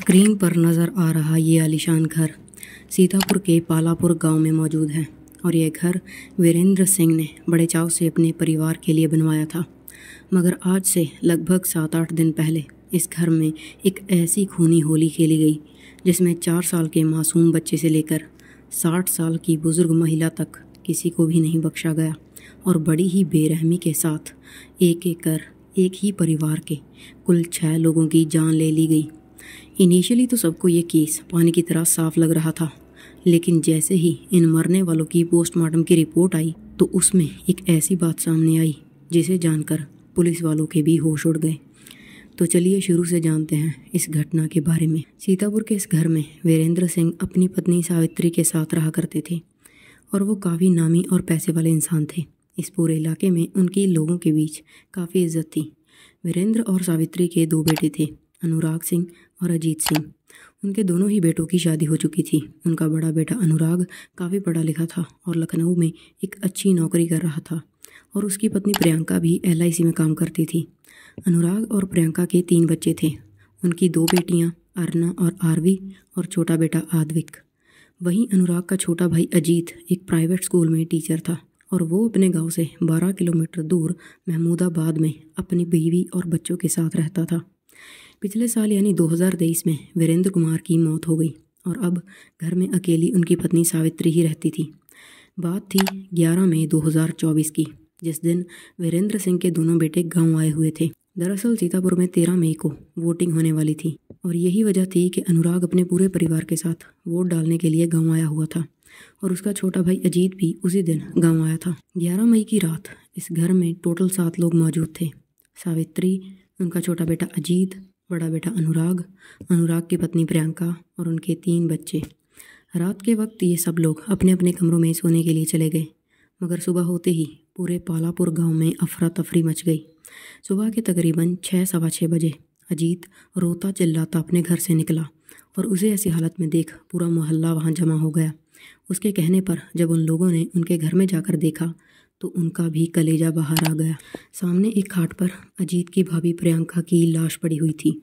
screen पर नज़र आ रहा ये आलिशान घर सीतापुर के पालापुर गांव में मौजूद है और यह घर वीरेंद्र सिंह ने बड़े चाव से अपने परिवार के लिए बनवाया था मगर आज से लगभग सात आठ दिन पहले इस घर में एक ऐसी खूनी होली खेली गई जिसमें चार साल के मासूम बच्चे से लेकर साठ साल की बुज़ुर्ग महिला तक किसी को भी नहीं बख्शा गया और बड़ी ही बेरहमी के साथ एक एक कर एक ही परिवार के कुल छः लोगों की जान ले ली गई इनिशियली तो सबको ये केस पानी की तरह साफ लग रहा था लेकिन जैसे ही इन मरने वालों की पोस्टमार्टम की रिपोर्ट आई तो उसमें एक ऐसी बात सामने आई जिसे जानकर पुलिस वालों के भी होश उड़ गए तो चलिए शुरू से जानते हैं इस घटना के बारे में सीतापुर के इस घर में वीरेंद्र सिंह अपनी पत्नी सावित्री के साथ रहा करते थे और वो काफ़ी नामी और पैसे वाले इंसान थे इस पूरे इलाके में उनकी लोगों के बीच काफ़ी इज्जत थी वीरेंद्र और सावित्री के दो बेटे थे अनुराग सिंह और अजीत सिंह उनके दोनों ही बेटों की शादी हो चुकी थी उनका बड़ा बेटा अनुराग काफ़ी पढ़ा लिखा था और लखनऊ में एक अच्छी नौकरी कर रहा था और उसकी पत्नी प्रियंका भी एल में काम करती थी अनुराग और प्रियंका के तीन बच्चे थे उनकी दो बेटियां अरना और आरवी और छोटा बेटा आदविक वहीं अनुराग का छोटा भाई अजीत एक प्राइवेट स्कूल में टीचर था और वो अपने गांव से 12 किलोमीटर दूर महमूदाबाद में अपनी बीवी और बच्चों के साथ रहता था पिछले साल यानी 2023 में वीरेंद्र कुमार की मौत हो गई और अब घर में अकेली उनकी पत्नी सावित्री ही रहती थी बात थी 11 मई 2024 की जिस दिन वीरेंद्र सिंह के दोनों बेटे गांव आए हुए थे दरअसल सीतापुर में तेरह मई को वोटिंग होने वाली थी और यही वजह थी कि अनुराग अपने पूरे परिवार के साथ वोट डालने के लिए गांव आया हुआ था और उसका छोटा भाई अजीत भी उसी दिन गांव आया था 11 मई की रात इस घर में टोटल सात लोग मौजूद थे सावित्री उनका छोटा बेटा अजीत बड़ा बेटा अनुराग अनुराग की पत्नी प्रियंका और उनके तीन बच्चे रात के वक्त ये सब लोग अपने अपने कमरों में सोने के लिए चले गए मगर सुबह होते ही पूरे पालापुर गांव में अफरा तफरी मच गई सुबह के तकरीबन छः सवा छः बजे अजीत रोता चिल्लाता अपने घर से निकला और उसे ऐसी हालत में देख पूरा मोहल्ला वहाँ जमा हो गया उसके कहने पर जब उन लोगों ने उनके घर में जाकर देखा तो उनका भी कलेजा बाहर आ गया सामने एक खाट पर अजीत की भाभी प्रियंका की लाश पड़ी हुई थी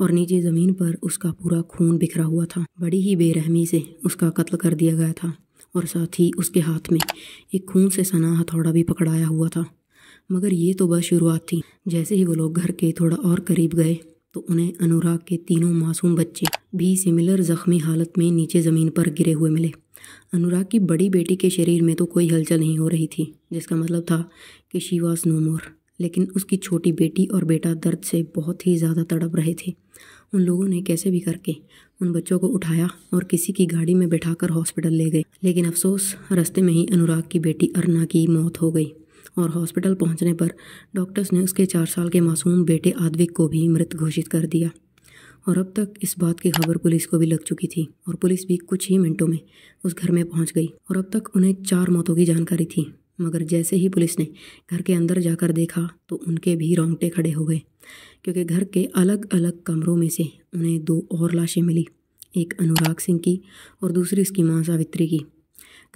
और नीचे ज़मीन पर उसका पूरा खून बिखरा हुआ था बड़ी ही बेरहमी से उसका कत्ल कर दिया गया था और साथ ही उसके हाथ में एक खून से सना हथौड़ा भी पकड़ाया हुआ था मगर ये तो बस शुरुआत थी जैसे ही वो लोग घर के थोड़ा और करीब गए तो उन्हें अनुराग के तीनों मासूम बच्चे भी सिमिलर जख्मी हालत में नीचे ज़मीन पर गिरे हुए मिले अनुराग की बड़ी बेटी के शरीर में तो कोई हलचल नहीं हो रही थी जिसका मतलब था कि शी वॉज नो मोर लेकिन उसकी छोटी बेटी और बेटा दर्द से बहुत ही ज़्यादा तड़प रहे थे उन लोगों ने कैसे भी करके उन बच्चों को उठाया और किसी की गाड़ी में बैठाकर हॉस्पिटल ले गए लेकिन अफसोस रास्ते में ही अनुराग की बेटी अरना की मौत हो गई और हॉस्पिटल पहुंचने पर डॉक्टर्स ने उसके चार साल के मासूम बेटे आदविक को भी मृत घोषित कर दिया और अब तक इस बात की खबर पुलिस को भी लग चुकी थी और पुलिस भी कुछ ही मिनटों में उस घर में पहुंच गई और अब तक उन्हें चार मौतों की जानकारी थी मगर जैसे ही पुलिस ने घर के अंदर जाकर देखा तो उनके भी रोंगटे खड़े हो गए क्योंकि घर के अलग अलग कमरों में से उन्हें दो और लाशें मिली एक अनुराग सिंह की और दूसरी उसकी माँ सावित्री की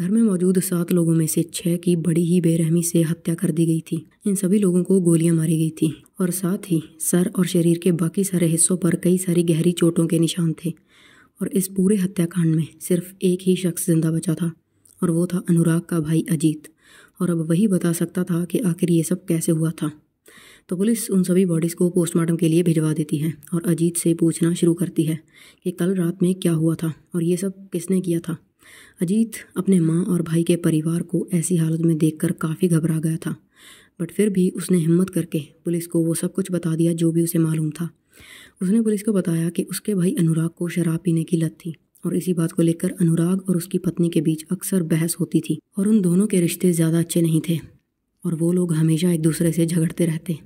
घर में मौजूद सात लोगों में से छह की बड़ी ही बेरहमी से हत्या कर दी गई थी इन सभी लोगों को गोलियां मारी गई थी और साथ ही सर और शरीर के बाकी सारे हिस्सों पर कई सारी गहरी चोटों के निशान थे और इस पूरे हत्याकांड में सिर्फ एक ही शख्स जिंदा बचा था और वो था अनुराग का भाई अजीत और अब वही बता सकता था कि आखिर ये सब कैसे हुआ था तो पुलिस उन सभी बॉडीज़ को पोस्टमार्टम के लिए भिजवा देती है और अजीत से पूछना शुरू करती है कि कल रात में क्या हुआ था और ये सब किसने किया था अजीत अपने माँ और भाई के परिवार को ऐसी हालत में देखकर काफ़ी घबरा गया था बट फिर भी उसने हिम्मत करके पुलिस को वो सब कुछ बता दिया जो भी उसे मालूम था उसने पुलिस को बताया कि उसके भाई अनुराग को शराब पीने की लत थी और इसी बात को लेकर अनुराग और उसकी पत्नी के बीच अक्सर बहस होती थी और उन दोनों के रिश्ते ज़्यादा अच्छे नहीं थे और वो लोग हमेशा एक दूसरे से झगड़ते रहते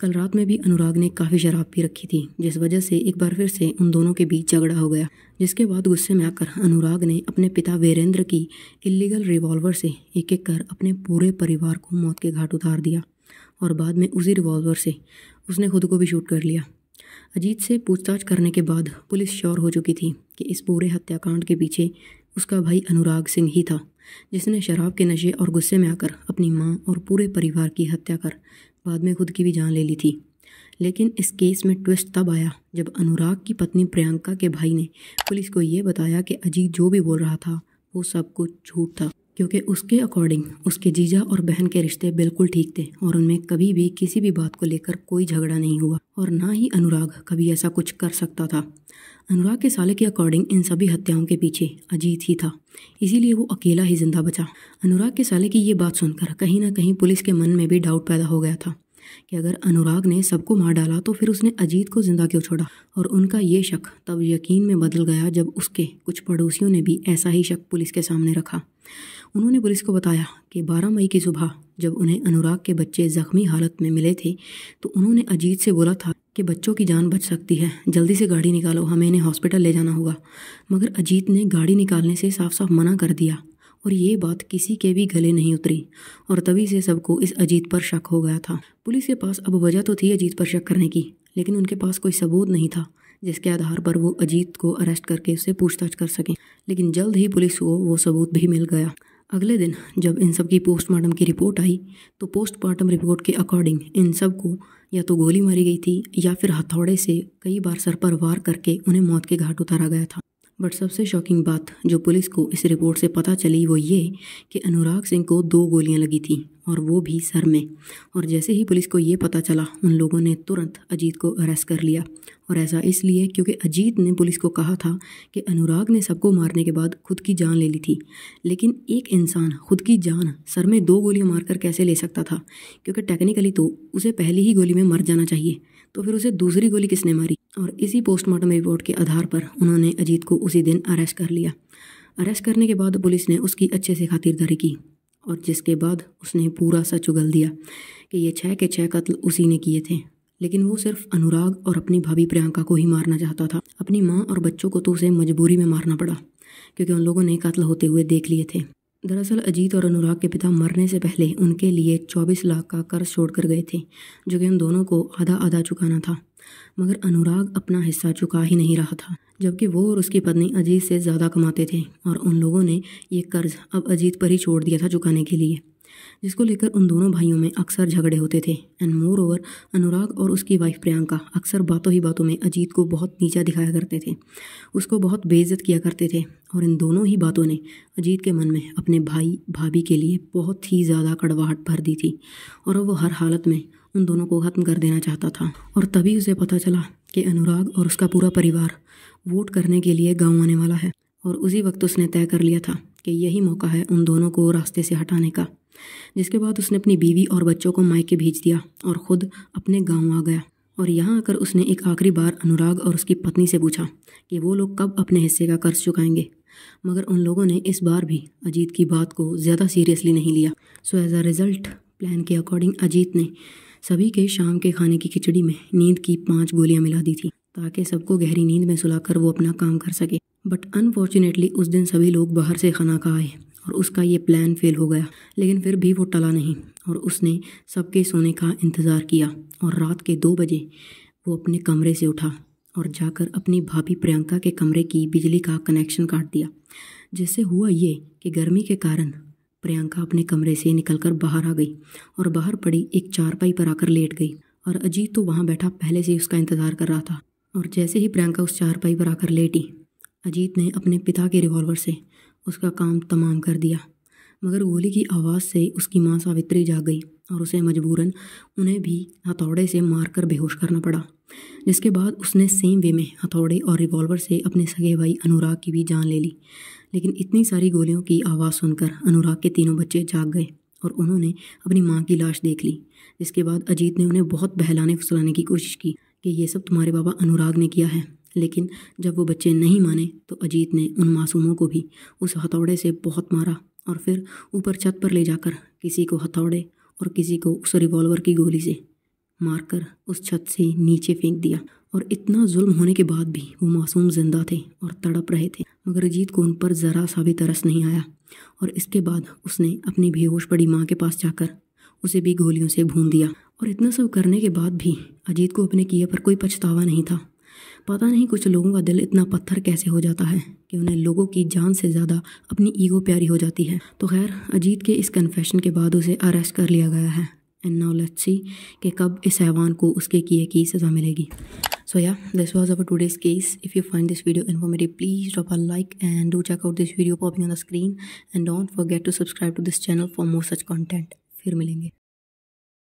कल रात में भी अनुराग ने काफ़ी शराब पी रखी थी जिस वजह से एक बार फिर से उन दोनों के बीच झगड़ा हो गया जिसके बाद गुस्से में आकर अनुराग ने अपने पिता वीरेंद्र की इलीगल रिवॉल्वर से एक एक कर अपने पूरे परिवार को मौत के घाट उतार दिया और बाद में उसी रिवॉल्वर से उसने खुद को भी शूट कर लिया अजीत से पूछताछ करने के बाद पुलिस श्योर हो चुकी थी कि इस पूरे हत्याकांड के पीछे उसका भाई अनुराग सिंह ही था जिसने शराब के नशे और गुस्से में आकर अपनी माँ और पूरे परिवार की हत्या कर बाद में खुद की भी जान ले ली थी लेकिन इस केस में ट्विस्ट तब आया जब अनुराग की पत्नी प्रियंका के भाई ने पुलिस को ये बताया कि अजीत जो भी बोल रहा था वो सब कुछ झूठ था क्योंकि उसके अकॉर्डिंग उसके जीजा और बहन के रिश्ते बिल्कुल ठीक थे और उनमें कभी भी किसी भी बात को लेकर कोई झगड़ा नहीं हुआ और ना ही अनुराग कभी ऐसा कुछ कर सकता था अनुराग के साले के अकॉर्डिंग इन सभी हत्याओं के पीछे अजीत ही था इसीलिए वो अकेला ही जिंदा बचा अनुराग के साले की ये बात सुनकर कहीं ना कहीं पुलिस के मन में भी डाउट पैदा हो गया था कि अगर अनुराग ने सबको मार डाला तो फिर उसने अजीत को ज़िंदा क्यों छोड़ा और उनका ये शक तब यकीन में बदल गया जब उसके कुछ पड़ोसियों ने भी ऐसा ही शक पुलिस के सामने रखा उन्होंने पुलिस को बताया कि 12 मई की सुबह जब उन्हें अनुराग के बच्चे ज़ख्मी हालत में मिले थे तो उन्होंने अजीत से बोला था कि बच्चों की जान बच सकती है जल्दी से गाड़ी निकालो हमें इन्हें हॉस्पिटल ले जाना होगा मगर अजीत ने गाड़ी निकालने से साफ साफ मना कर दिया और ये बात किसी के भी गले नहीं उतरी और तभी से सबको इस अजीत पर शक हो गया था पुलिस के पास अब वजह तो थी अजीत पर शक करने की लेकिन उनके पास कोई सबूत नहीं था जिसके आधार पर वो अजीत को अरेस्ट करके उससे पूछताछ कर सकें लेकिन जल्द ही पुलिस को वो सबूत भी मिल गया अगले दिन जब इन सब की पोस्टमार्टम की रिपोर्ट आई तो पोस्टमार्टम रिपोर्ट के अकॉर्डिंग इन सब को या तो गोली मारी गई थी या फिर हथौड़े से कई बार सर पर वार करके उन्हें मौत के घाट उतारा गया था बट सबसे शॉकिंग बात जो पुलिस को इस रिपोर्ट से पता चली वो ये कि अनुराग सिंह को दो गोलियां लगी थी और वो भी सर में और जैसे ही पुलिस को ये पता चला उन लोगों ने तुरंत अजीत को अरेस्ट कर लिया और ऐसा इसलिए क्योंकि अजीत ने पुलिस को कहा था कि अनुराग ने सबको मारने के बाद खुद की जान ले ली थी लेकिन एक इंसान खुद की जान सर में दो गोलियां मारकर कैसे ले सकता था क्योंकि टेक्निकली तो उसे पहली ही गोली में मर जाना चाहिए तो फिर उसे दूसरी गोली किसने मारी और इसी पोस्टमार्टम रिपोर्ट के आधार पर उन्होंने अजीत को उसी दिन अरेस्ट कर लिया अरेस्ट करने के बाद पुलिस ने उसकी अच्छे से खातिरदारी की और जिसके बाद उसने पूरा सच उगल दिया कि ये छः के छः कत्ल उसी ने किए थे लेकिन वो सिर्फ अनुराग और अपनी भाभी प्रियंका को ही मारना चाहता था अपनी माँ और बच्चों को तो उसे मजबूरी में मारना पड़ा क्योंकि उन लोगों ने कत्ल होते हुए देख लिए थे दरअसल अजीत और अनुराग के पिता मरने से पहले उनके लिए 24 लाख का कर्ज छोड़ कर गए थे जो कि उन दोनों को आधा आधा चुकाना था मगर अनुराग अपना हिस्सा चुका ही नहीं रहा था जबकि वो और उसकी पत्नी अजीत से ज़्यादा कमाते थे और उन लोगों ने ये कर्ज अब अजीत पर ही छोड़ दिया था चुकाने के लिए जिसको लेकर उन दोनों भाइयों में अक्सर झगड़े होते थे एंड मोर ओवर अनुराग और उसकी वाइफ प्रियंका अक्सर बातों ही बातों में अजीत को बहुत नीचा दिखाया करते थे उसको बहुत बेइज्जत किया करते थे और इन दोनों ही बातों ने अजीत के मन में अपने भाई भाभी के लिए बहुत ही ज़्यादा कड़वाहट भर दी थी और वो हर हालत में उन दोनों को ख़त्म कर देना चाहता था और तभी उसे पता चला कि अनुराग और उसका पूरा परिवार वोट करने के लिए गाँव आने वाला है और उसी वक्त उसने तय कर लिया था कि यही मौका है उन दोनों को रास्ते से हटाने का जिसके बाद उसने अपनी बीवी और बच्चों को मायके भेज दिया और ख़ुद अपने गाँव आ गया और यहाँ आकर उसने एक आखिरी बार अनुराग और उसकी पत्नी से पूछा कि वो लोग कब अपने हिस्से का कर्ज चुकाएंगे मगर उन लोगों ने इस बार भी अजीत की बात को ज़्यादा सीरियसली नहीं लिया so as a result plan के अकॉर्डिंग अजीत ने सभी के शाम के खाने की खिचड़ी में नींद की पांच गोलियां मिला दी थी ताकि सबको गहरी नींद में सुलाकर वो अपना काम कर सके बट अनफॉर्चुनेटली उस दिन सभी लोग बाहर से खाना खा आए और उसका ये प्लान फेल हो गया लेकिन फिर भी वो टला नहीं और उसने सबके सोने का इंतज़ार किया और रात के दो बजे वो अपने कमरे से उठा और जाकर अपनी भाभी प्रियंका के कमरे की बिजली का कनेक्शन काट दिया जिससे हुआ ये कि गर्मी के कारण प्रियंका अपने कमरे से निकलकर बाहर आ गई और बाहर पड़ी एक चारपाई पर आकर लेट गई और अजीत तो वहाँ बैठा पहले से उसका इंतज़ार कर रहा था और जैसे ही प्रियंका उस चारपाई पर आकर लेटी अजीत ने अपने पिता के रिवॉल्वर से उसका काम तमाम कर दिया मगर गोली की आवाज़ से उसकी माँ सावित्री जाग गई और उसे मजबूरन उन्हें भी हथौड़े से मारकर बेहोश करना पड़ा जिसके बाद उसने सेम वे में हथौड़े और रिवॉल्वर से अपने सगे भाई अनुराग की भी जान ले ली लेकिन इतनी सारी गोलियों की आवाज़ सुनकर अनुराग के तीनों बच्चे जाग गए और उन्होंने अपनी माँ की लाश देख ली जिसके बाद अजीत ने उन्हें बहुत बहलाने फुसलाने की कोशिश की कि ये सब तुम्हारे बाबा अनुराग ने किया है लेकिन जब वो बच्चे नहीं माने तो अजीत ने उन मासूमों को भी उस हथौड़े से बहुत मारा और फिर ऊपर छत पर ले जाकर किसी को हथौड़े और किसी को उस रिवॉल्वर की गोली से मारकर उस छत से नीचे फेंक दिया और इतना जुल्म होने के बाद भी वो मासूम जिंदा थे और तड़प रहे थे मगर अजीत को उन पर ज़रा सा भी तरस नहीं आया और इसके बाद उसने अपनी बेहोश पड़ी माँ के पास जाकर उसे भी गोलियों से भून दिया और इतना सब करने के बाद भी अजीत को अपने किए पर कोई पछतावा नहीं था पता नहीं कुछ लोगों का दिल इतना पत्थर कैसे हो जाता है कि उन्हें लोगों की जान से ज़्यादा अपनी ईगो प्यारी हो जाती है तो खैर अजीत के इस कन्फेशन के बाद उसे अरेस्ट कर लिया गया है एंड नाउ लेट्स सी कि कब इस हैवान को उसके किए की सज़ा मिलेगी so yeah this was our today's case if you find this video informative please drop a like and do check out this video popping on the screen and don't get to subscribe to this channel for more such content फिर मिलेंगे